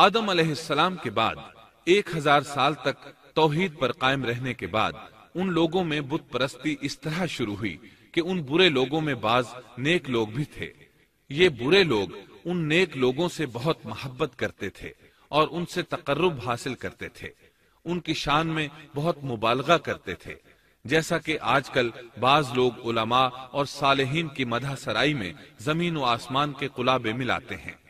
आदम अलैहिस्सलाम के बाद एक हजार साल तक तोहिद पर कायम रहने के बाद उन लोगों में बुत परस्ती इस तरह शुरू हुई कि उन बुरे लोगों में बाज नेक लोग भी थे ये बुरे लोग उन नेक लोगों से बहुत मोहब्बत करते थे और उनसे तकर्रब हासिल करते थे उनकी शान में बहुत मुबालगा करते थे जैसा कि आजकल बाज लोग उलमा और सालेहीन की मदा सराई में जमीन व आसमान के कुलाबे मिलाते हैं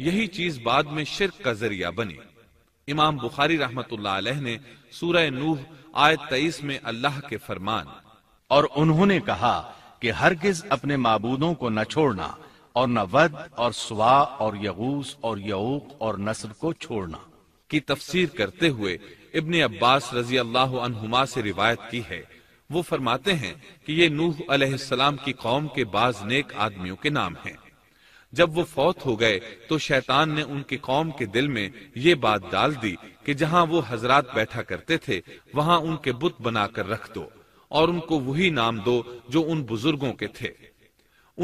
यही चीज बाद में शिरक का जरिया बनी इमाम बुखारी रहमत ने सूरह नूह आय तेईस में अल्लाह के फरमान और उन्होंने कहा कि हरगिज अपने मबूदों को न छोड़ना और न वद और सुवा और यगूस और यऊक और नस्र को छोड़ना की तफसीर करते हुए इब्ने अब्बास रजी अल्लाह से रिवायत की है वो फरमाते हैं कि ये नूह अलैहिस्सलाम की कौम के बाज नेक आदमियों के नाम हैं जब वो फौत हो गए तो शैतान ने उनके कौम के दिल में ये बात डाल दी कि जहाँ वो हजरात बैठा करते थे वहाँ उनके बुत बनाकर रख दो और उनको वही नाम दो जो उन बुजुर्गों के थे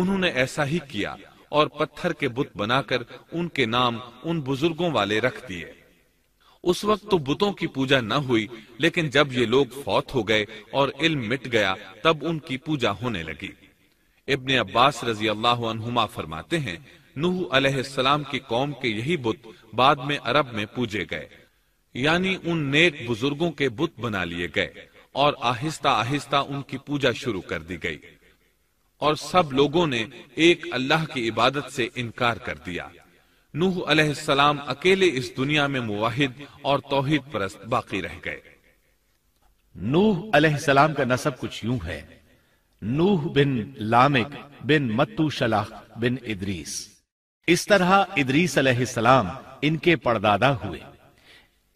उन्होंने ऐसा ही किया और पत्थर के बुत बनाकर उनके नाम उन बुजुर्गों वाले रख दिए उस वक्त तो बुतों की पूजा न हुई लेकिन जब ये लोग फौत हो गए और इल्म मिट गया तब उनकी पूजा होने लगी इब्ने अब्बास रजी अल्लाह फरमाते हैं नूह अलैहिस्सलाम की कौम के यही बुत बाद में अरब में पूजे गए यानी उन नेक बुजुर्गों के बुत बना लिए गए और आहिस्ता आहिस्ता उनकी पूजा शुरू कर दी गई और सब लोगों ने एक अल्लाह की इबादत से इनकार कर दिया नूह अलैहिस्सलाम अकेले इस दुनिया में मुवाहिद और तोहिद परस्त बाकी रह गए नूह अलैहिस्सलाम का नसब कुछ यूं है नूह बिन लामिक बिन मत्तू शलाह बिन इद्रीस इस तरह इद्रीस सलाम इनके पड़दादा हुए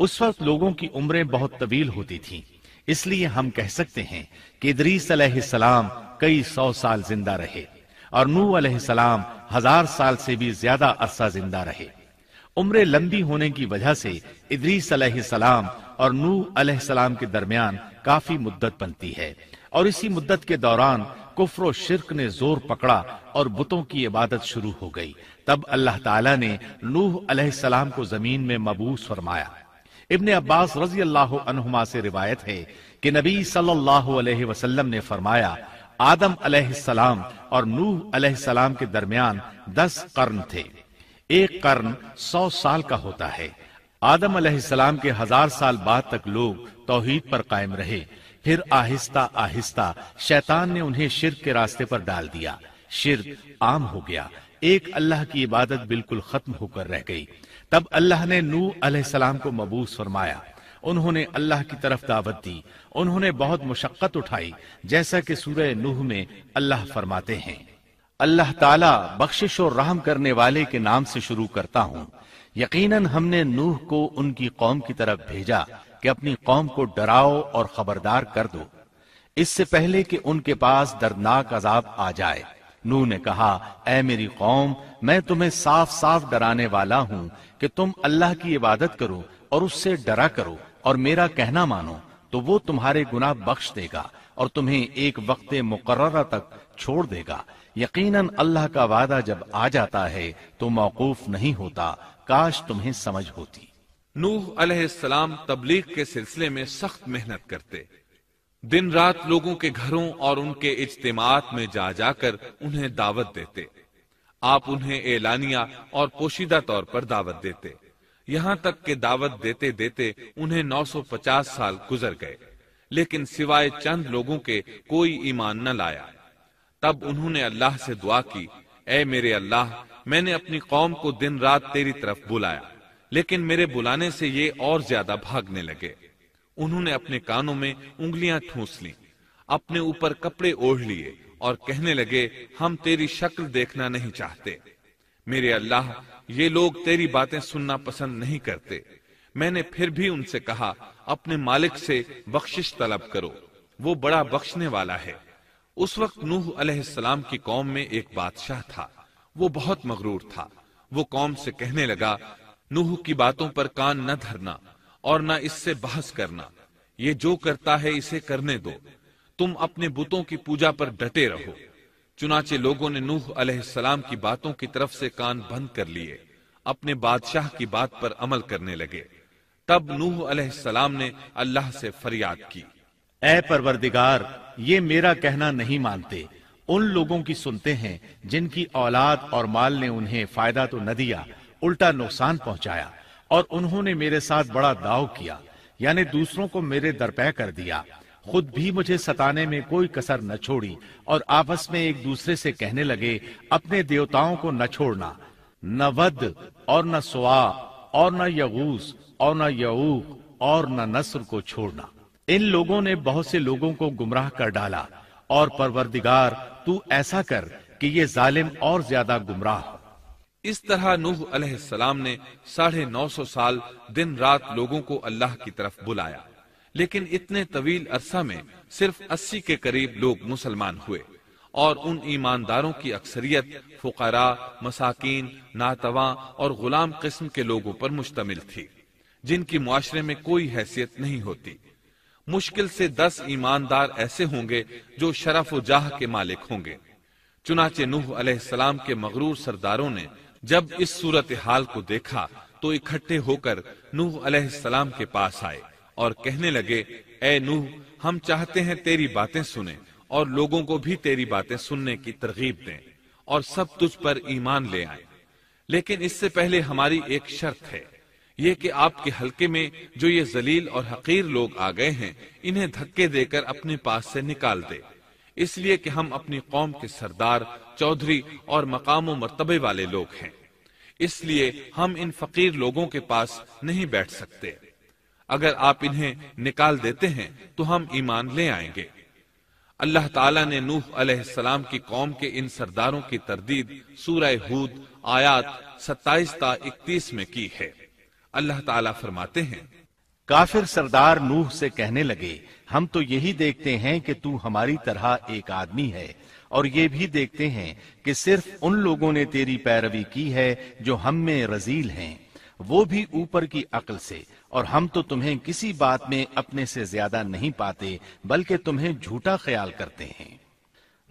उस वक्त लोगों की उम्रें बहुत तवील होती थीं, इसलिए हम कह सकते हैं कि इद्रीस सलाम कई सौ साल जिंदा रहे और नूह सलाम हजार साल से भी ज्यादा अरसा जिंदा रहे उम्र लंबी होने की वजह से इद्रीस सलाम और नूह सलाम के दरमियान काफी मुद्दत बनती है और इसी मुद्दत के दौरान कुफर शिरक ने जोर पकड़ा और बुतों की इबादत शुरू हो गई तब अल्लाह ताला ने नूह अलैहिस्सलाम को जमीन में मबूस फरमाया इब्ने अब्बास रजी अल्लाह से रिवायत है कि नबी सल्लल्लाहु अलैहि वसल्लम ने फरमाया आदम अलैहिस्सलाम और नूह अलैहिस्सलाम के दरमियान दस कर्न थे एक कर्न सौ साल का होता है आदम अलैहिस्सलाम के हजार साल बाद तक लोग तोहीद पर कायम रहे फिर आहिस्ता आहिस्ता शैतान ने उन्हें शिर के रास्ते पर डाल दिया शिर आम हो गया एक अल्लाह की इबादत बिल्कुल खत्म होकर रह गई तब अल्लाह ने नू अलम को मबूस फरमाया उन्होंने अल्लाह की तरफ दावत दी उन्होंने बहुत मुशक्कत उठाई जैसा कि सूर्य नूह में अल्लाह फरमाते हैं अल्लाह ताला बख्शिश और राम करने वाले के नाम से शुरू करता हूँ यकीनन हमने नूह को उनकी कौम की तरफ भेजा कि अपनी कौम को डराओ और खबरदार कर दो इससे पहले कि उनके पास दर्दनाक अजाब आ जाए नू ने कहा ए मेरी कौम मैं तुम्हें साफ साफ डराने वाला हूं कि तुम अल्लाह की इबादत करो और उससे डरा करो और मेरा कहना मानो तो वो तुम्हारे गुनाह बख्श देगा और तुम्हें एक वक्त मुकर्रा तक छोड़ देगा यकीनन अल्लाह का वादा जब आ जाता है तो मौकूफ नहीं होता काश तुम्हें समझ होती नूह अलैहिस्सलाम तबलीग के सिलसिले में सख्त मेहनत करते दिन रात लोगों के घरों और उनके इज्तमात में जा जाकर उन्हें दावत देते आप उन्हें एलानिया और पोशीदा तौर पर दावत देते यहाँ तक के दावत देते देते उन्हें 950 साल गुजर गए लेकिन सिवाय चंद लोगों के कोई ईमान न लाया तब उन्होंने अल्लाह से दुआ की ए मेरे अल्लाह मैंने अपनी कौम को दिन रात तेरी तरफ बुलाया लेकिन मेरे बुलाने से ये और ज्यादा भागने लगे उन्होंने अपने कानों में उंगलियां ठूस ली अपने ऊपर कपड़े ओढ़ लिए और कहने लगे हम तेरी शक्ल देखना नहीं चाहते मेरे अल्लाह ये लोग तेरी बातें सुनना पसंद नहीं करते मैंने फिर भी उनसे कहा अपने मालिक से बख्शिश तलब करो वो बड़ा बख्शने वाला है उस वक्त नूह अलैहिस्सलाम की कौम में एक बादशाह था वो बहुत मगरूर था वो कौम से कहने लगा नूह की बातों पर कान न धरना और न इससे बहस करना ये जो करता है इसे करने दो तुम अपने बुतों की पूजा पर डटे रहो चुनाचे लोगों ने नूह अलैहिस्सलाम की बातों की तरफ से कान बंद कर लिए अपने बादशाह की बात पर अमल करने लगे तब नूह अलैहिस्सलाम ने अल्लाह से फरियाद की ऐ परवरदिगार ये मेरा कहना नहीं मानते उन लोगों की सुनते हैं जिनकी औलाद और माल ने उन्हें फायदा तो न दिया उल्टा नुकसान पहुंचाया और उन्होंने मेरे साथ बड़ा दाव किया यानी दूसरों को मेरे दरपे कर दिया खुद भी मुझे सताने में कोई कसर न छोड़ी और आपस में एक दूसरे से कहने लगे अपने देवताओं को न छोड़ना न वद और न सुआ और न यगूस और न यऊक और न नस्र को छोड़ना इन लोगों ने बहुत से लोगों को गुमराह कर डाला और परवरदिगार तू ऐसा कर कि ये जालिम और ज्यादा गुमराह इस तरह नूह अलैहिस्सलाम ने साढ़े नौ सौ साल दिन रात लोगों को अल्लाह की तरफ बुलाया लेकिन इतने तवील अरसा में सिर्फ अस्सी के करीब लोग मुसलमान हुए और उन ईमानदारों की अक्सरियत फुकारा मसाकिन नातवा और गुलाम किस्म के लोगों पर मुश्तमिल थी जिनकी मुआशरे में कोई हैसियत नहीं होती मुश्किल से दस ईमानदार ऐसे होंगे जो शरफ व जाह के मालिक होंगे चुनाचे नूह अलैहिस्सलाम के मगरूर सरदारों ने जब इस सूरत हाल को देखा तो इकट्ठे होकर नूह अलैहिस्सलाम के पास आए और कहने लगे ए नूह हम चाहते हैं तेरी बातें सुने और लोगों को भी तेरी बातें सुनने की तरगीब दें और सब तुझ पर ईमान ले आए लेकिन इससे पहले हमारी एक शर्त है ये कि आपके हल्के में जो ये जलील और हकीर लोग आ गए हैं इन्हें धक्के देकर अपने पास से निकाल दे इसलिए कि हम अपनी कौम के सरदार चौधरी और मकाम मरतबे वाले लोग हैं इसलिए हम इन फकीर लोगों के पास नहीं बैठ सकते अगर आप इन्हें निकाल देते हैं तो हम ईमान ले आएंगे अल्लाह ताला ने नूह अलैहिस्सलाम की कौम के इन सरदारों की तरदीद सूरह हूद आयात सत्ताईस ता में की है अल्लाह ताला फरमाते हैं काफिर सरदार नूह से कहने लगे हम तो यही देखते हैं कि तू हमारी तरह एक आदमी है और ये भी देखते हैं कि सिर्फ उन लोगों ने तेरी पैरवी की है जो हम में रजील हैं वो भी ऊपर की अकल से और हम तो तुम्हें किसी बात में अपने से ज्यादा नहीं पाते बल्कि तुम्हें झूठा ख्याल करते हैं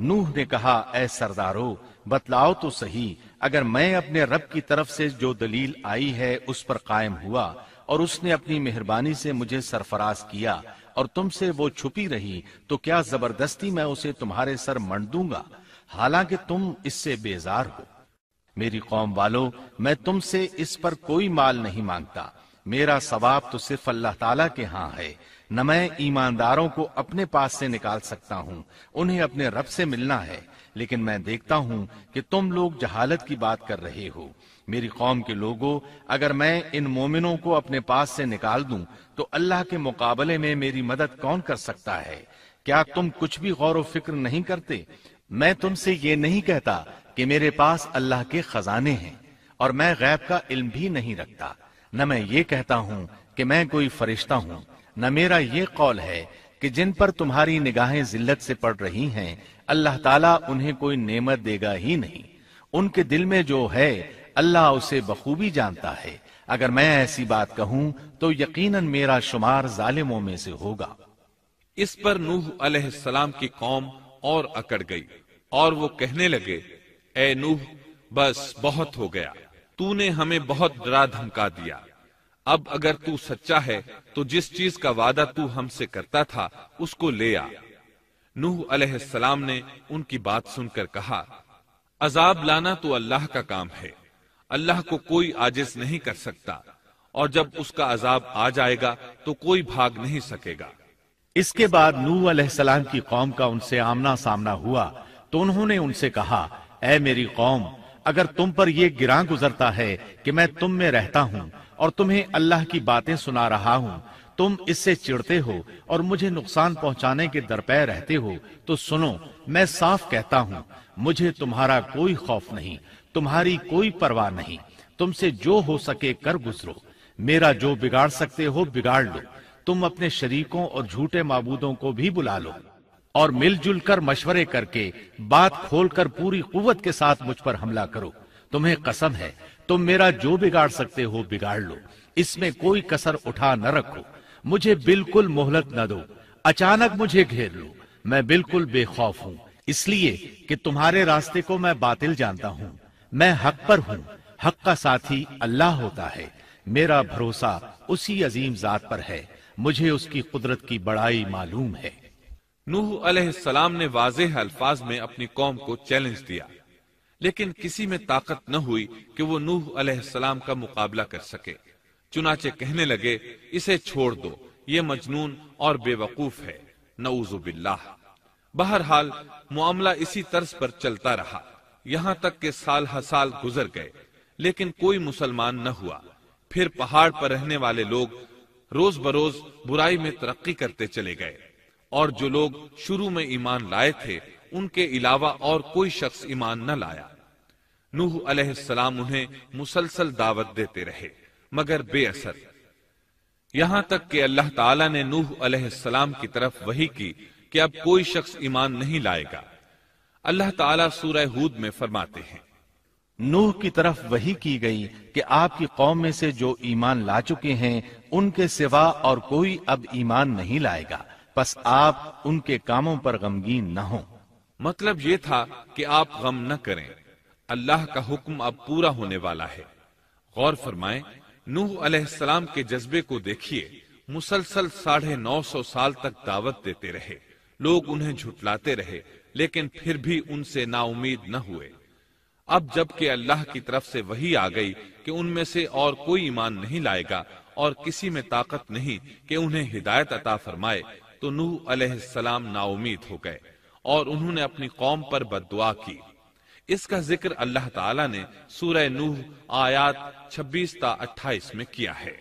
नूह ने कहा ऐ सरदारो बतलाओ तो सही अगर मैं अपने रब की तरफ से जो दलील आई है उस पर कायम हुआ और उसने अपनी मेहरबानी से मुझे सरफराज किया और तुमसे वो छुपी रही तो क्या जबरदस्ती मैं उसे तुम्हारे सर मंड दूंगा हालांकि तुम इससे बेजार हो मेरी कौम वालों मैं तुमसे इस पर कोई माल नहीं मांगता मेरा सवाब तो सिर्फ अल्लाह ताला के यहाँ है न मैं ईमानदारों को अपने पास से निकाल सकता हूँ उन्हें अपने रब से मिलना है लेकिन मैं देखता हूँ कि तुम लोग जहालत की बात कर रहे हो मेरी कौम के लोगों अगर मैं इन मोमिनों को अपने पास से निकाल दूं तो अल्लाह के मुकाबले में मेरी मदद कौन कर सकता है क्या तुम कुछ भी गौर फिक्र नहीं करते मैं तुमसे ये नहीं कहता कि मेरे पास अल्लाह के खजाने हैं और मैं गैब का इल्म भी नहीं रखता न मैं ये कहता हूँ कि मैं कोई फरिश्ता हूँ न मेरा ये कौल है कि जिन पर तुम्हारी निगाहें जिल्लत से पड़ रही हैं अल्लाह ताला उन्हें कोई नेमत देगा ही नहीं उनके दिल में जो है अल्लाह उसे बखूबी जानता है अगर मैं ऐसी बात कहूं तो यकीनन मेरा शुमार जालिमों में से होगा इस पर नूह अलैहिस्सलाम की कौम और अकड़ गई और वो कहने लगे ए नूह बस बहुत हो गया तूने हमें बहुत डरा धमका दिया अब अगर तू सच्चा है तो जिस चीज का वादा तू हमसे करता था उसको ले आ नूह अलैहिस्सलाम ने उनकी बात सुनकर कहा अजाब लाना तो अल्लाह का काम है अल्लाह को कोई आजिज नहीं कर सकता और जब उसका अजाब आ जाएगा तो कोई भाग नहीं सकेगा इसके बाद नू अलैहिस्सलाम की कौम का उनसे आमना सामना हुआ तो उन्होंने उनसे कहा ए मेरी कौम अगर तुम पर यह गिरा गुजरता है कि मैं तुम में रहता हूँ और तुम्हें अल्लाह की बातें सुना रहा हूँ तुम इससे चिड़ते हो और मुझे नुकसान पहुंचाने के दरपे रहते हो तो सुनो मैं साफ कहता हूँ मुझे तुम्हारा कोई खौफ नहीं तुम्हारी कोई परवाह नहीं तुमसे जो हो सके कर गुजरो मेरा जो बिगाड़ सकते हो बिगाड़ लो तुम अपने शरीकों और झूठे मबूदों को भी बुला लो और मिलजुल कर मशवरे करके बात खोलकर पूरी कुत के साथ मुझ पर हमला करो तुम्हें कसम है तुम मेरा जो बिगाड़ सकते हो बिगाड़ लो इसमें कोई कसर उठा न रखो मुझे बिल्कुल मोहलत न दो अचानक मुझे घेर लो मैं बिल्कुल बेखौफ हूँ इसलिए कि तुम्हारे रास्ते को मैं बातिल जानता हूँ मैं हक पर हूँ हक का साथी अल्लाह होता है मेरा भरोसा उसी अजीम जात पर है मुझे उसकी कुदरत की बड़ाई मालूम है नूह अलैहिस्सलाम ने वाजे अल्फाज में अपनी कौम को चैलेंज दिया लेकिन किसी में ताकत न हुई कि वो नूह अलैहिस्सलाम का मुकाबला कर सके चुनाचे कहने लगे इसे छोड़ दो ये मजनून और बेवकूफ है नऊजुबिल्लाह बहरहाल मामला इसी तर्ज पर चलता रहा यहाँ तक के साल हसाल गुजर गए लेकिन कोई मुसलमान न हुआ फिर पहाड़ पर रहने वाले लोग रोज बरोज बुराई में तरक्की करते चले गए और जो लोग शुरू में ईमान लाए थे उनके अलावा और कोई शख्स ईमान न लाया नूह अलैहिस्सलाम उन्हें मुसलसल दावत देते रहे मगर बेअसर यहां तक कि अल्लाह ताला ने नूह अलैहिस्सलाम की तरफ वही की कि अब कोई शख्स ईमान नहीं लाएगा अल्लाह ताला सूरह हूद में फरमाते हैं नूह की तरफ वही की गई कि आपकी कौम में से जो ईमान ला चुके हैं उनके सिवा और कोई अब ईमान नहीं लाएगा बस आप उनके कामों पर गमगीन न हो मतलब ये था कि आप गम न करें अल्लाह का हुक्म अब पूरा होने वाला है गौर फरमाए नूह अलैहिस्सलाम के जज्बे को देखिए मुसलसल साढ़े नौ सौ साल तक दावत देते रहे लोग उन्हें झुटलाते रहे लेकिन फिर भी उनसे नाउमीद न हुए अब जबकि अल्लाह की तरफ से वही आ गई कि उनमें से और कोई ईमान नहीं लाएगा और किसी में ताकत नहीं कि उन्हें हिदायत अता फरमाए तो नूह अलैहिस्सलाम नाउमीद हो गए और उन्होंने अपनी कौम पर बददुआ की इसका जिक्र अल्लाह ताला ने सूरह नूह आयात 26 ता 28 में किया है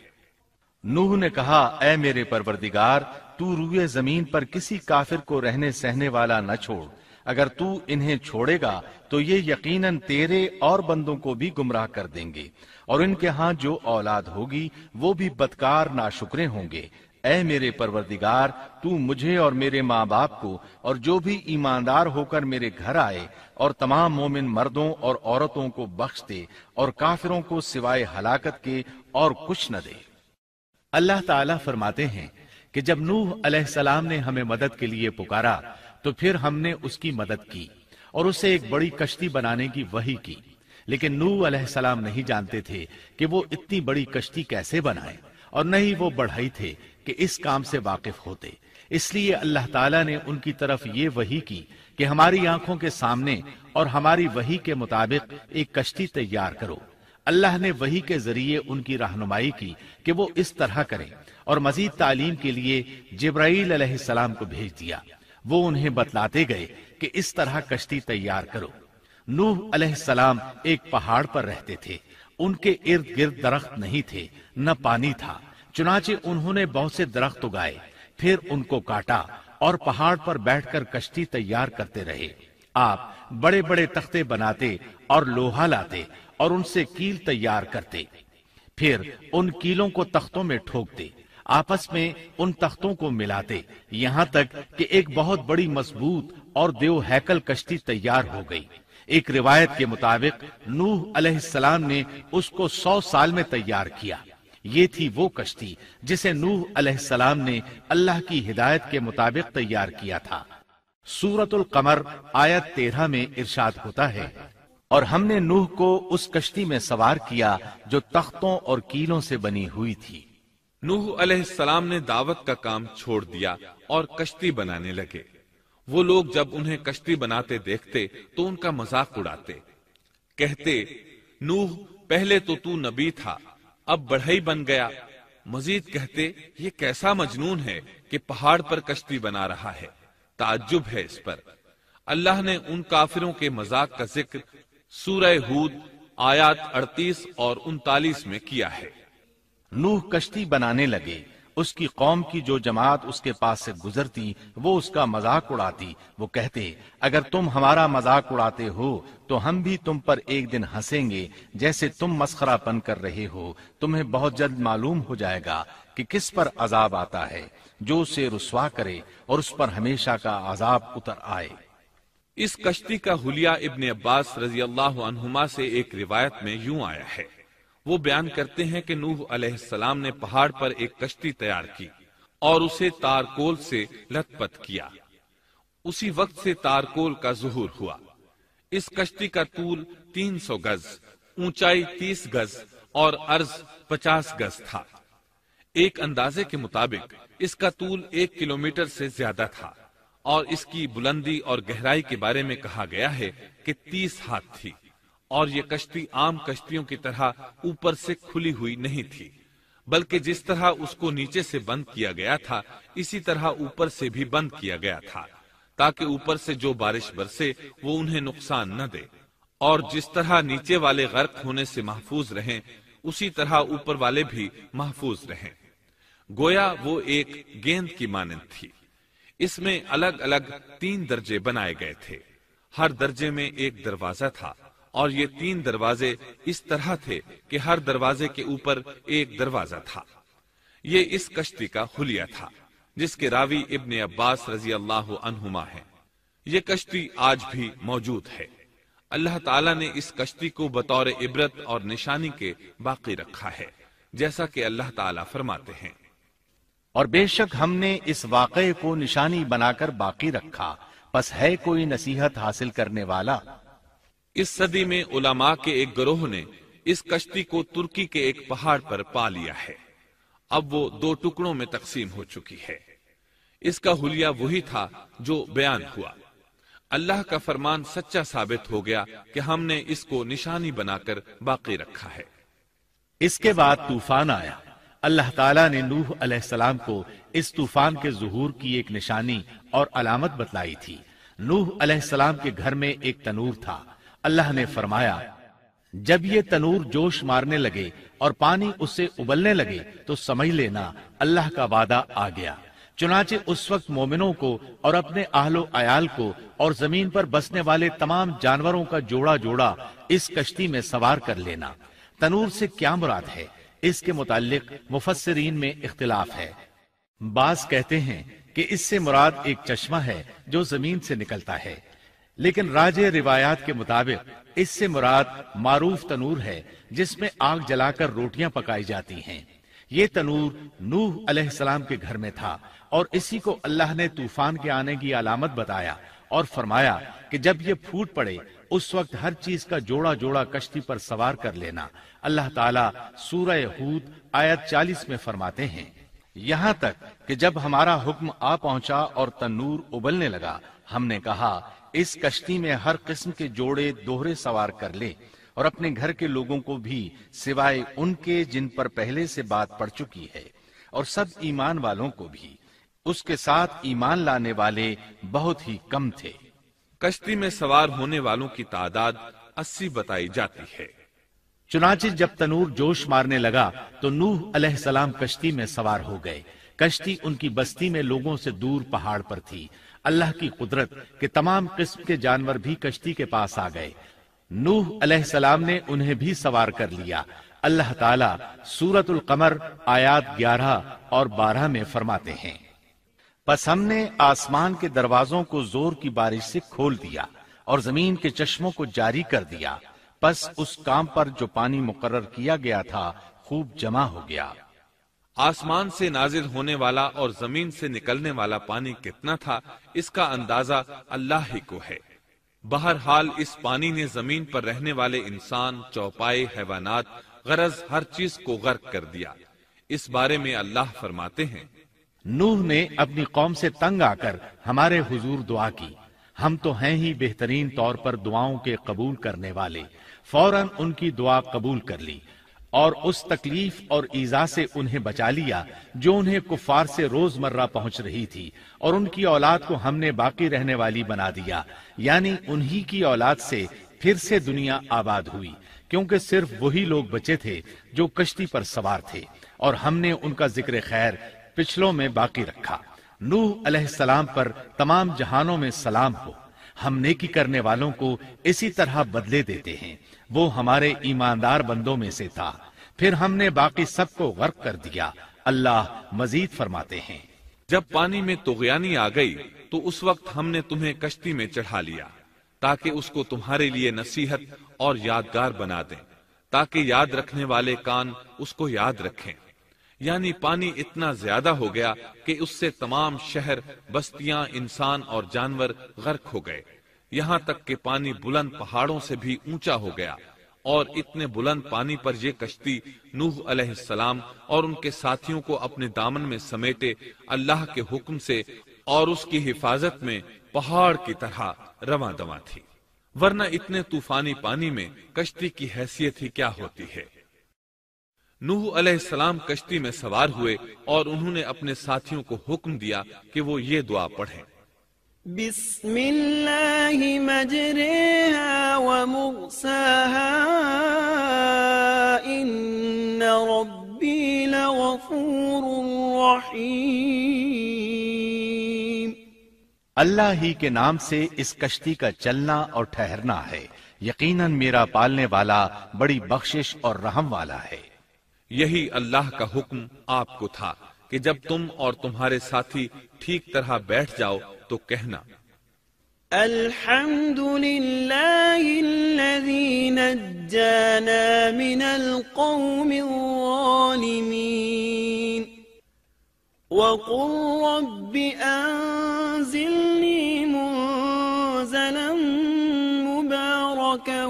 नूह ने कहा ए मेरे परवरदिगार तू रुए जमीन पर किसी काफिर को रहने सहने वाला न छोड़ अगर तू इन्हें छोड़ेगा तो ये यकीनन तेरे और बंदों को भी गुमराह कर देंगे और इनके हाथ जो औलाद होगी वो भी बदकार शुक्रे होंगे ऐ मेरे परवरदिगार तू मुझे और मेरे माँ बाप को और जो भी ईमानदार होकर मेरे घर आए और तमाम मोमिन मर्दों और औरतों को बख्श दे और काफिरों को सिवाय हलाकत के और कुछ न दे अल्लाह ताला फरमाते हैं कि जब नूह अलैहिस्सलाम ने हमें मदद के लिए पुकारा तो फिर हमने उसकी मदद की और उसे एक बड़ी कश्ती बनाने की वही की लेकिन नू सलाम नहीं जानते थे कि वो इतनी बड़ी कश्ती कैसे बनाए और नहीं वो बढ़ाई थे कि इस काम से वाकिफ होते इसलिए अल्लाह ताला ने उनकी तरफ ये वही की कि हमारी आंखों के सामने और हमारी वही के मुताबिक एक कश्ती तैयार करो अल्लाह ने वही के जरिए उनकी रहनुमाई की कि वो इस तरह करें और मजीद तालीम के लिए जब्राईल सलाम को भेज दिया वो उन्हें बतलाते गए कि इस तरह कश्ती तैयार करो नूह सलाम एक पहाड़ पर रहते थे उनके इर्द गिर्द दरख्त नहीं थे न पानी था चुनाचे उन्होंने बहुत से दरख्त उगाए फिर उनको काटा और पहाड़ पर बैठकर कश्ती तैयार करते रहे आप बड़े बड़े तख्ते बनाते और लोहा लाते और उनसे कील तैयार करते फिर उन कीलों को तख्तों में ठोकते आपस में उन तख्तों को मिलाते यहाँ तक कि एक बहुत बड़ी मजबूत और देव हैकल कश्ती तैयार हो गई एक रिवायत के मुताबिक नूह अलैहिस्सलाम ने उसको सौ साल में तैयार किया ये थी वो कश्ती जिसे नूह अलैहिस्सलाम ने अल्लाह की हिदायत के मुताबिक तैयार किया था सूरतुल कमर आयत तेरह में इरशाद होता है और हमने नूह को उस कश्ती में सवार किया जो तख्तों और कीलों से बनी हुई थी नूह अलैहिस्सलाम ने दावत का काम छोड़ दिया और कश्ती बनाने लगे वो लोग जब उन्हें कश्ती बनाते देखते तो उनका मजाक उड़ाते कहते नूह पहले तो तू नबी था अब बढ़ई बन गया मजीद कहते ये कैसा मजनून है कि पहाड़ पर कश्ती बना रहा है ताज्जुब है इस पर अल्लाह ने उन काफिरों के मजाक का जिक्र सूरह हूद आयात 38 और उनतालीस में किया है नूह कश्ती बनाने लगे उसकी कौम की जो जमात उसके पास से गुजरती वो उसका मजाक उड़ाती वो कहते अगर तुम हमारा मजाक उड़ाते हो तो हम भी तुम पर एक दिन हंसेंगे जैसे तुम मस्खरापन कर रहे हो तुम्हें बहुत जल्द मालूम हो जाएगा कि किस पर अजाब आता है जो उसे रुसवा करे और उस पर हमेशा का अजाब उतर आए इस कश्ती का हुलिया इबन अब्बास रजी अल्लाह से एक रिवायत में यूं आया है वो बयान करते हैं कि नूह अलैहिस्सलाम ने पहाड़ पर एक कश्ती तैयार की और उसे तारकोल से लथपथ किया उसी वक्त से तारकोल का जहूर हुआ इस कश्ती का तूल 300 गज ऊंचाई 30 गज और अर्ज 50 गज था एक अंदाजे के मुताबिक इसका तूल एक किलोमीटर से ज्यादा था और इसकी बुलंदी और गहराई के बारे में कहा गया है कि 30 हाथ थी और ये कश्ती आम कश्तियों की तरह ऊपर से खुली हुई नहीं थी बल्कि जिस तरह उसको नीचे से बंद किया गया था इसी तरह ऊपर से भी बंद किया गया था ताकि ऊपर से जो बारिश बरसे वो उन्हें नुकसान न दे और जिस तरह नीचे वाले गर्क होने से महफूज रहें उसी तरह ऊपर वाले भी महफूज रहें गोया वो एक गेंद की मानंद थी इसमें अलग अलग तीन दर्जे बनाए गए थे हर दर्जे में एक दरवाजा था और ये तीन दरवाजे इस तरह थे कि हर दरवाजे के ऊपर एक दरवाजा था ये इस कश्ती का हुलिया था जिसके रावी इब्ने अब्बास रजी अल्लाह अनहुमा है ये कश्ती आज भी मौजूद है अल्लाह ताला ने इस कश्ती को बतौर इबरत और निशानी के बाकी रखा है जैसा कि अल्लाह ताला फरमाते हैं और बेशक हमने इस वाकये को निशानी बनाकर बाकी रखा बस है कोई नसीहत हासिल करने वाला इस सदी में उलामा के एक ग्रोह ने इस कश्ती को तुर्की के एक पहाड़ पर पा लिया है अब वो दो टुकड़ों में तकसीम हो चुकी है इसका हुलिया वही था जो बयान हुआ अल्लाह का फरमान सच्चा साबित हो गया कि हमने इसको निशानी बनाकर बाकी रखा है इसके बाद तूफान आया अल्लाह ताला ने नूह अलैहिस्सलाम को इस तूफान के जहूर की एक निशानी और अलामत बतलाई थी नूह अलैहिस्सलाम के घर में एक तनूर था अल्लाह ने फरमाया जब ये तनूर जोश मारने लगे और पानी उससे उबलने लगे तो समझ लेना अल्लाह का वादा आ गया चुनाचे उस वक्त मोमिनों को और अपने आहलो आयाल को और जमीन पर बसने वाले तमाम जानवरों का जोड़ा जोड़ा इस कश्ती में सवार कर लेना तनूर से क्या मुराद है इसके मुतालिक मुफसरीन में इख्तलाफ है बास कहते हैं कि इससे मुराद एक चश्मा है जो जमीन से निकलता है लेकिन राजे रिवायात के मुताबिक इससे मुराद मारूफ तनूर है जिसमें आग जलाकर रोटियां पकाई जाती हैं ये तनूर नूह अलैहिस्सलाम के घर में था और इसी को अल्लाह ने तूफान के आने की अलामत बताया और फरमाया कि जब ये फूट पड़े उस वक्त हर चीज का जोड़ा जोड़ा कश्ती पर सवार कर लेना अल्लाह ताला सूरह हूद आयत 40 में फरमाते हैं यहाँ तक कि जब हमारा हुक्म आ पहुंचा और तनूर उबलने लगा हमने कहा इस कश्ती में हर किस्म के जोड़े दोहरे सवार कर ले और अपने घर के लोगों को भी सिवाय उनके जिन पर पहले से बात पड़ चुकी है और सब ईमान वालों को भी उसके साथ ईमान लाने वाले बहुत ही कम थे कश्ती में सवार होने वालों की तादाद अस्सी बताई जाती है चुनाचे जब तनूर जोश मारने लगा तो नूह सलाम कश्ती में सवार हो गए कश्ती उनकी बस्ती में लोगों से दूर पहाड़ पर थी अल्लाह की कुदरत के तमाम किस्म के जानवर भी कश्ती के पास आ गए नूह अलैहिस्सलाम ने उन्हें भी सवार कर लिया अल्लाह ताला सूरतुल कमर आयात 11 और 12 में फरमाते हैं बस हमने आसमान के दरवाजों को जोर की बारिश से खोल दिया और जमीन के चश्मों को जारी कर दिया बस उस काम पर जो पानी मुकर किया गया था खूब जमा हो गया आसमान से नाजिल होने वाला और जमीन से निकलने वाला पानी कितना था इसका अंदाजा अल्लाह ही को है बहरहाल इस पानी ने जमीन पर रहने वाले इंसान चौपाए हैवानात गरज हर चीज को गर्क कर दिया इस बारे में अल्लाह फरमाते हैं नूह ने अपनी कौम से तंग आकर हमारे हुजूर दुआ की हम तो हैं ही बेहतरीन तौर पर दुआओं के कबूल करने वाले फौरन उनकी दुआ कबूल कर ली और उस तकलीफ और ईजा से उन्हें बचा लिया जो उन्हें कुफार से रोजमर्रा पहुंच रही थी और उनकी औलाद को हमने बाकी रहने वाली बना दिया यानी उन्हीं की औलाद से फिर से दुनिया आबाद हुई क्योंकि सिर्फ वही लोग बचे थे जो कश्ती पर सवार थे और हमने उनका जिक्र खैर पिछलों में बाकी रखा नूह अलैहिस्सलाम पर तमाम जहानों में सलाम हो हम नेकी करने वालों को इसी तरह बदले देते हैं वो हमारे ईमानदार बंदों में से था फिर हमने बाकी सबको गर्क कर दिया अल्लाह मजीद फरमाते हैं जब पानी में तुगयानी आ गई तो उस वक्त हमने तुम्हें कश्ती में चढ़ा लिया ताकि उसको तुम्हारे लिए नसीहत और यादगार बना दें ताकि याद रखने वाले कान उसको याद रखें यानी पानी इतना ज्यादा हो गया कि उससे तमाम शहर बस्तियां इंसान और जानवर गर्क हो गए यहाँ तक कि पानी बुलंद पहाड़ों से भी ऊंचा हो गया और इतने बुलंद पानी पर यह कश्ती नूह अलैहिस्सलाम और उनके साथियों को अपने दामन में समेटे अल्लाह के हुक्म से और उसकी हिफाजत में पहाड़ की तरह रवा दवा थी वरना इतने तूफानी पानी में कश्ती की हैसियत ही क्या होती है नूह अलैहिस्सलाम कश्ती में सवार हुए और उन्होंने अपने साथियों को हुक्म दिया कि वो ये दुआ पढ़ें अल्लाह ही के नाम से इस कश्ती का चलना और ठहरना है यकीनन मेरा पालने वाला बड़ी बख्शिश और रहम वाला है یہی اللہ کا حکم آپ کو تھا کہ جب تم اور تمہارے ساتھی ٹھیک طرح بیٹھ جاؤ تو کہنا الحمد لله الذي نجانا من القوم الظالمين وقل رب أنزلني منزلا مباركا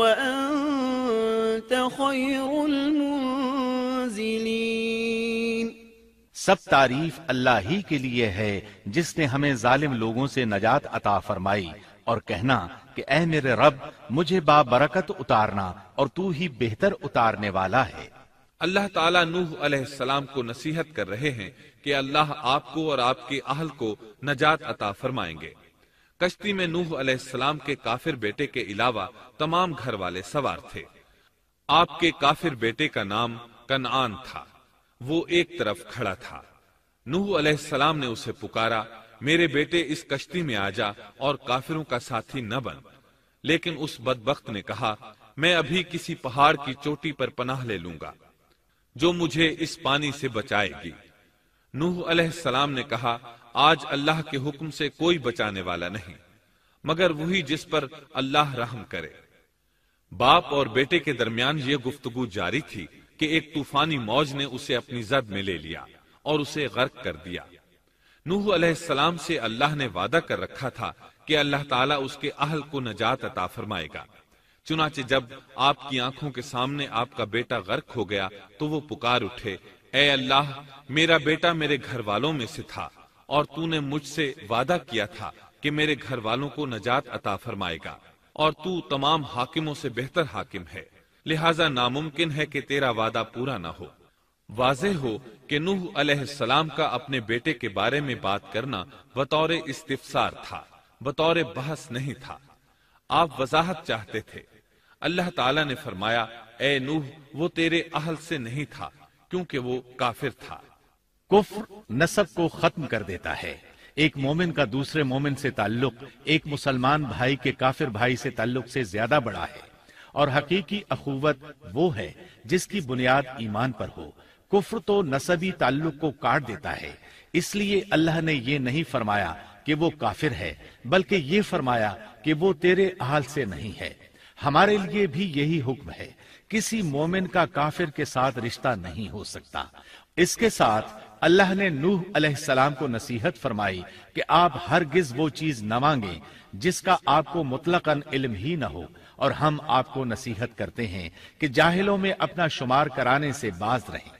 وأنت خير सब तारीफ अल्लाह ही के लिए है जिसने हमें जालिम लोगों से नजात अता फरमाई और कहना कि ऐ मेरे रब मुझे बाबरकत उतारना और तू ही बेहतर उतारने वाला है अल्लाह ताला नूह अलैहिस्सलाम को नसीहत कर रहे हैं कि अल्लाह आपको और आपके अहल को नजात अता फरमाएंगे कश्ती में नूह अलैहिस्सलाम के काफिर बेटे के अलावा तमाम घर वाले सवार थे आपके काफिर बेटे का नाम कनान था वो एक तरफ खड़ा था नूह सलाम ने उसे पुकारा मेरे बेटे इस कश्ती में आ जा और काफिरों का साथी न बन लेकिन उस बदबख्त ने कहा मैं अभी किसी पहाड़ की चोटी पर पनाह ले लूंगा जो मुझे इस पानी से बचाएगी नूह सलाम ने कहा आज अल्लाह के हुक्म से कोई बचाने वाला नहीं मगर वही जिस पर अल्लाह रहम करे बाप और बेटे के दरमियान ये गुफ्तगु जारी थी कि एक तूफानी मौज ने उसे अपनी जद में ले लिया और उसे गर्क कर दिया नूह अलैहिस्सलाम से अल्लाह ने वादा कर रखा था कि अल्लाह ताला उसके अहल को नजात अता फरमाएगा चुनाचे जब आपकी आंखों के सामने आपका बेटा गर्क हो गया तो वो पुकार उठे ए अल्लाह मेरा बेटा मेरे घर वालों में से था और तूने मुझसे वादा किया था कि मेरे घर वालों को नजात अता फरमाएगा और तू तमाम हाकिमों से बेहतर हाकिम है लिहाजा नामुमकिन है कि तेरा वादा पूरा ना हो वाजे हो कि नूह सलाम का अपने बेटे के बारे में बात करना बतौर इस्तिफसार था बतौर बहस नहीं था आप वजाहत चाहते थे अल्लाह ताला ने फरमाया ए नूह वो तेरे अहल से नहीं था क्योंकि वो काफिर था कुफ्र नसब को खत्म कर देता है एक मोमिन का दूसरे मोमिन से ताल्लुक एक मुसलमान भाई के काफिर भाई से ताल्लुक से ज्यादा बड़ा है और हकीकी अखुवत वो है जिसकी बुनियाद ईमान पर हो कुफ्र तो नसबी ताल्लुक को काट देता है इसलिए अल्लाह ने ये नहीं फरमाया कि वो काफिर है बल्कि ये फरमाया कि वो तेरे अहाल से नहीं है हमारे लिए भी यही हुक्म है किसी मोमिन का काफिर के साथ रिश्ता नहीं हो सकता इसके साथ अल्लाह ने नूह अलैहिस्सलाम को नसीहत फरमाई कि आप हर गिज वो चीज न मांगे जिसका आपको मुतलकन इल्म ही न हो और हम आपको नसीहत करते हैं कि जाहिलों में अपना शुमार कराने से बाज रहे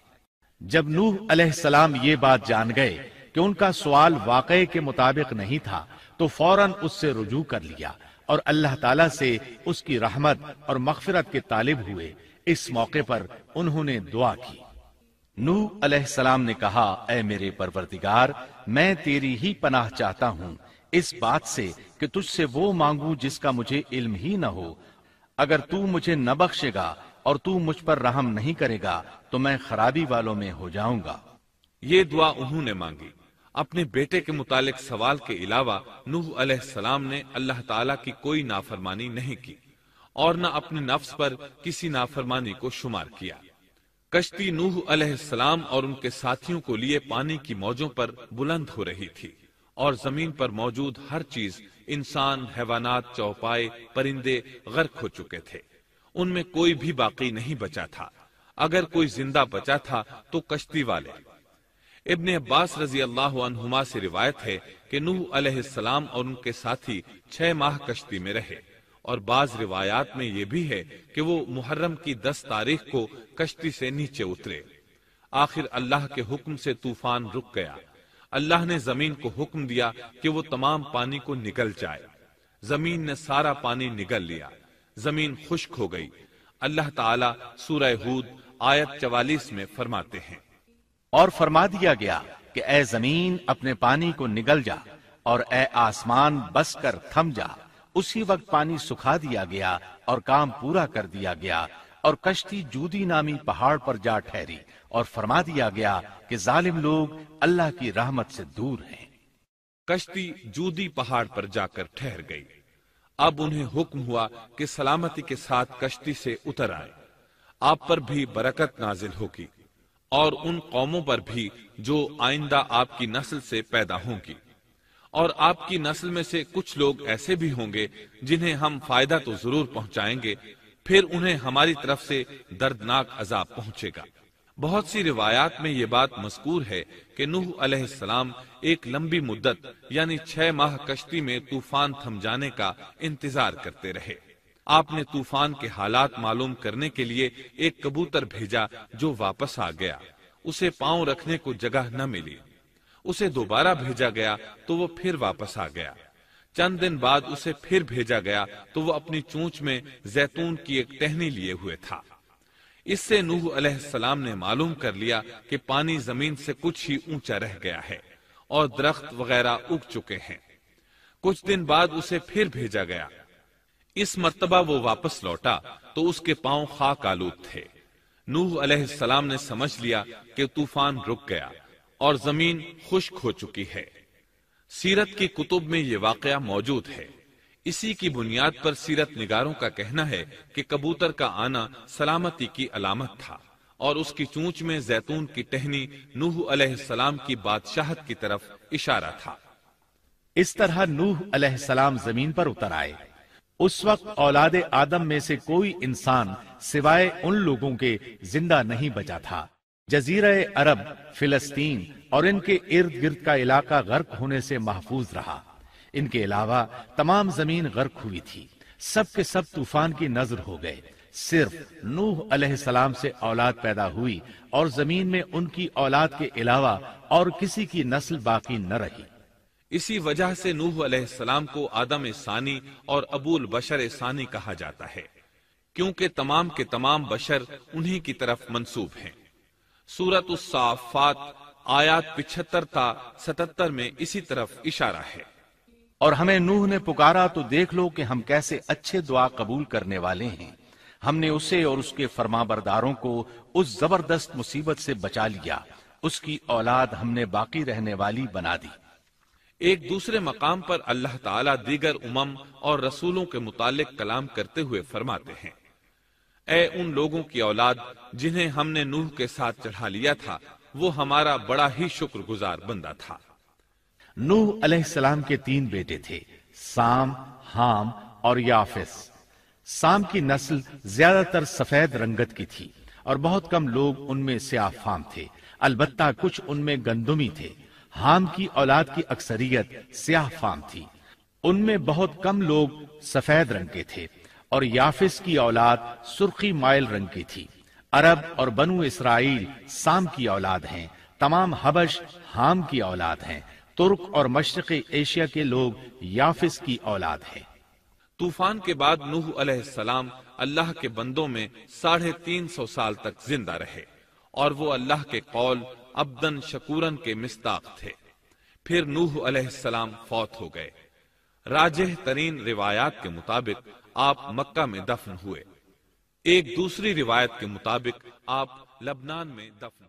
जब नूह अलैहिस्सलाम ये बात जान गए कि उनका सवाल वाकई के मुताबिक नहीं था तो फौरन उससे रुजू कर लिया और अल्लाह ताला से उसकी रहमत और मगफिरत के तालिब हुए इस मौके पर उन्होंने दुआ की नूह अलैहिस्सलाम ने कहा ए मेरे परवरदिगार मैं तेरी ही पनाह चाहता हूँ इस बात से कि तुझसे वो मांगू जिसका मुझे इल्म ही न हो अगर तू मुझे न बख्शेगा और तू मुझ पर रहम नहीं करेगा तो मैं खराबी वालों में हो जाऊंगा ये दुआ उन्होंने मांगी अपने बेटे के मुतालिक सवाल के अलावा नूह सलाम ने अल्लाह ताला की कोई नाफरमानी नहीं की और न अपने नफ्स पर किसी नाफरमानी को शुमार किया कश्ती नूह सलाम और उनके साथियों को लिए पानी की मौजों पर बुलंद हो रही थी और जमीन पर मौजूद हर चीज इंसान हैवानात चौपाए परिंदे गर्क हो चुके थे उनमें कोई भी बाकी नहीं बचा था अगर कोई जिंदा बचा था तो कश्ती वाले इब्ने अब्बास रजी अल्लाह से रिवायत है कि नूह अलैहिस्सलाम और उनके साथी छह माह कश्ती में रहे और बाज रिवायात में यह भी है कि वो मुहर्रम की दस तारीख को कश्ती से नीचे उतरे आखिर अल्लाह के हुक्म से तूफान रुक गया अल्लाह ने जमीन को हुक्म दिया कि वो तमाम पानी को निकल जाए जमीन ने सारा पानी निकल लिया जमीन खुश्क हो गई अल्लाह ताला सूरह हूद आयत चवालीस में फरमाते हैं और फरमा दिया गया कि ए जमीन अपने पानी को निगल जा और ए आसमान बस कर थम जा उसी वक्त पानी सुखा दिया गया और काम पूरा कर दिया गया और कश्ती जूदी नामी पहाड़ पर जा ठहरी और फरमा दिया गया कि जालिम लोग अल्लाह की रहमत से दूर हैं कश्ती जूदी पहाड़ पर जाकर ठहर गई अब उन्हें हुक्म हुआ कि सलामती के साथ कश्ती से उतर आए आप पर भी बरकत नाजिल होगी और उन कौमों पर भी जो आइंदा आपकी नस्ल से पैदा होंगी और आपकी नस्ल में से कुछ लोग ऐसे भी होंगे जिन्हें हम फायदा तो जरूर पहुंचाएंगे फिर उन्हें हमारी तरफ से दर्दनाक अजाब पहुंचेगा बहुत सी रिवायात में ये बात मशहूर है कि नूह अलैहिस्सलाम एक लंबी मुद्दत यानी छह माह कश्ती में तूफान थम जाने का इंतजार करते रहे आपने तूफान के हालात मालूम करने के लिए एक कबूतर भेजा जो वापस आ गया उसे पांव रखने को जगह न मिली उसे दोबारा भेजा गया तो वो फिर वापस आ गया चंद दिन बाद उसे फिर भेजा गया तो वो अपनी चूच में जैतून की एक टहनी लिए हुए था इससे नूह अलैहिस्सलाम ने मालूम कर लिया कि पानी जमीन से कुछ ही ऊंचा रह गया है और दरख्त वगैरह उग चुके हैं कुछ दिन बाद उसे फिर भेजा गया इस मर्तबा वो वापस लौटा तो उसके पांव खाक आलूद थे नूह अलैहिस्सलाम ने समझ लिया कि तूफान रुक गया और जमीन खुश्क हो चुकी है सीरत के कुतुब में ये वाक़ मौजूद है इसी की बुनियाद पर सीरत निगारों का कहना है कि कबूतर का आना सलामती की अलामत था और उसकी चूंच में जैतून की टहनी नूह अलैहिस्सलाम की बादशाहत की तरफ इशारा था इस तरह नूह अलैहिस्सलाम जमीन पर उतर आए उस वक्त औलाद आदम में से कोई इंसान सिवाय उन लोगों के जिंदा नहीं बचा था जजीरा अरब फिलस्तीन और इनके इर्द गिर्द का इलाका गर्क होने से महफूज रहा इनके अलावा तमाम जमीन गर्क हुई थी सब के सब तूफान की नजर हो गए सिर्फ नूह सलाम से औलाद पैदा हुई और जमीन में उनकी औलाद के अलावा और किसी की नस्ल बाकी न रही इसी वजह से नूह सलाम को आदम सानी और अबुल बशर सानी कहा जाता है क्योंकि तमाम के तमाम बशर उन्हीं की तरफ मंसूब हैं सूरत उस साफात आयात पिछहत्तर ता सतहत्तर में इसी तरफ इशारा है और हमें नूह ने पुकारा तो देख लो कि हम कैसे अच्छे दुआ कबूल करने वाले हैं हमने उसे और उसके फरमाबरदारों को उस जबरदस्त मुसीबत से बचा लिया उसकी औलाद हमने बाकी रहने वाली बना दी एक दूसरे मकाम पर अल्लाह ताला दीगर उमम और रसूलों के मुतालिक कलाम करते हुए फरमाते हैं ए उन लोगों की औलाद जिन्हें हमने नूह के साथ चढ़ा लिया था वो हमारा बड़ा ही शुक्रगुजार बंदा था नूह अलैहिस्सलाम के तीन बेटे थे साम हाम और याफिस साम की नस्ल ज्यादातर सफेद रंगत की थी और बहुत कम लोग उनमें फाम थे अलबत्ता कुछ उनमें गंदुमी थे हाम की औलाद की अक्सरियत फाम थी उनमें बहुत कम लोग सफेद रंग के थे और याफिस की औलाद सुर्खी माइल रंग की थी अरब और बनु इसराइल साम की औलाद हैं तमाम हबश हाम की औलाद हैं तुर्क और मशरक एशिया के लोग याफिस की औलाद हैं तूफान के बाद नूह अलैहिस्सलाम अल्लाह के बंदों में साढ़े तीन सौ साल तक जिंदा रहे और वो अल्लाह के कौल अब्दन शकूरन के मिस्ताक थे फिर नूह अलैहिस्सलाम फौत हो गए राजह तरीन रिवायात के मुताबिक आप मक्का में दफन हुए एक दूसरी रिवायत के मुताबिक आप लबनान में दफन